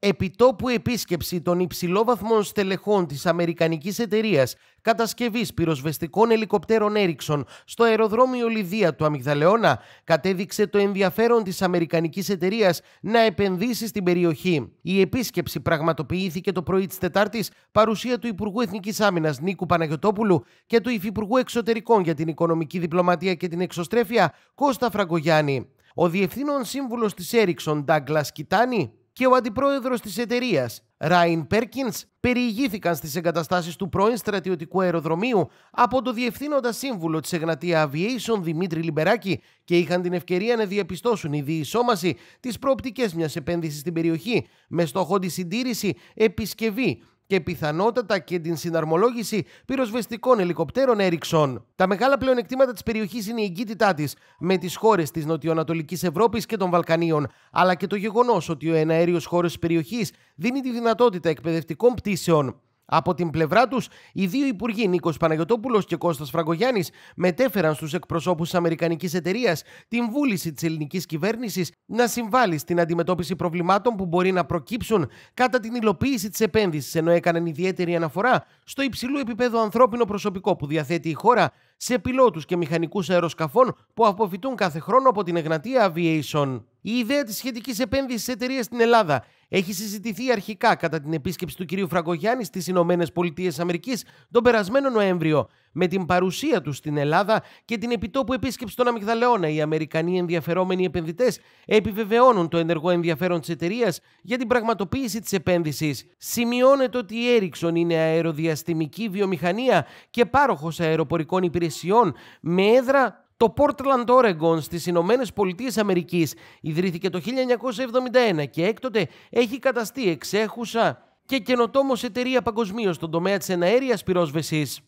Επιτόπου επίσκεψη των υψηλόβαθμων στελεχών της Αμερικανικής εταιρείας κατασκευής πυροσβεστικών ελικοπτέρων Έριξον στο αεροδρόμιο Λιδία του Αμυγδαλεώνα κατέδειξε το ενδιαφέρον της Αμερικανικής εταιρείας να επενδύσει στην περιοχή. Η επίσκεψη πραγματοποιήθηκε το πρωί της Τετάρτης παρουσία του Υπουργού Εθνικής Άμυνας Νίκου Παναγιωτόπουλου και του Υφυπουργού Εξωτερικών για την Οικονομική Διπλωματία και την Εξωστρέφεια Κώστα Φραγκογιάννη. Ο Διευθύνων Σύμβουλος της Έριξον, Ντάγκλας Κιτάνη, και ο αντιπρόεδρος της εταιρείας, Ράιν Πέρκινς, περιηγήθηκαν στις εγκαταστάσεις του πρώην στρατιωτικού αεροδρομίου από το διευθύνοντα σύμβουλο της Εγνατία Aviation Δημήτρη Λιμπεράκη και είχαν την ευκαιρία να διαπιστώσουν η διεισόμαση τι προοπτικές μιας επένδυσης στην περιοχή με στόχο τη συντήρηση, επισκευή και πιθανότατα και την συναρμολόγηση πυροσβεστικών ελικοπτέρων Έριξον. Τα μεγάλα πλεονεκτήματα της περιοχής είναι η εγκύτητά της με τις χώρες της Νοτιοανατολικής Ευρώπης και των Βαλκανίων, αλλά και το γεγονός ότι ο εναέριος χώρος της περιοχής δίνει τη δυνατότητα εκπαιδευτικών πτήσεων. Από την πλευρά τους, οι δύο υπουργοί Νίκος Παναγιοτόπουλος και Κώστας Φραγκογιάννης μετέφεραν στους εκπροσώπους της Αμερικανικής εταιρείας την βούληση της ελληνικής κυβέρνησης να συμβάλλει στην αντιμετώπιση προβλημάτων που μπορεί να προκύψουν κατά την υλοποίηση της επένδυσης, ενώ έκαναν ιδιαίτερη αναφορά στο υψηλού επίπεδο ανθρώπινο προσωπικό που διαθέτει η χώρα σε πιλότους και μηχανικούς αεροσκαφών που αποφυτούν κάθε χρόνο από την Εγνατία Aviation. Η ιδέα της σχετικής επένδυσης εταιρείας στην Ελλάδα έχει συζητηθεί αρχικά κατά την επίσκεψη του κυρίου Φραγκογιάννη στις Ηνωμένες Πολιτείες Αμερικής τον περασμένο Νοέμβριο, με την παρουσία του στην Ελλάδα και την επιτόπου επίσκεψη των Αμυγδαλαιώνα, Οι Αμερικανοί ενδιαφερόμενοι επενδυτές επιβεβαιώνουν το ενεργό ενδιαφέρον της εταιρείας για την πραγματοποίηση της επένδυσης. Σημειώνεται ότι η Έριξον είναι αεροδιαστημική βιομηχανία και πάροχος αεροπορικών υπηρεσιών με έδρα το Portland Oregon στις Ηνωμένες Πολιτείες Αμερικής ιδρύθηκε το 1971 και έκτοτε έχει καταστεί εξέχουσα και καινοτόμος εταιρεία παγκοσμίως στον τομέα της εναέρειας πυρόσβεσης.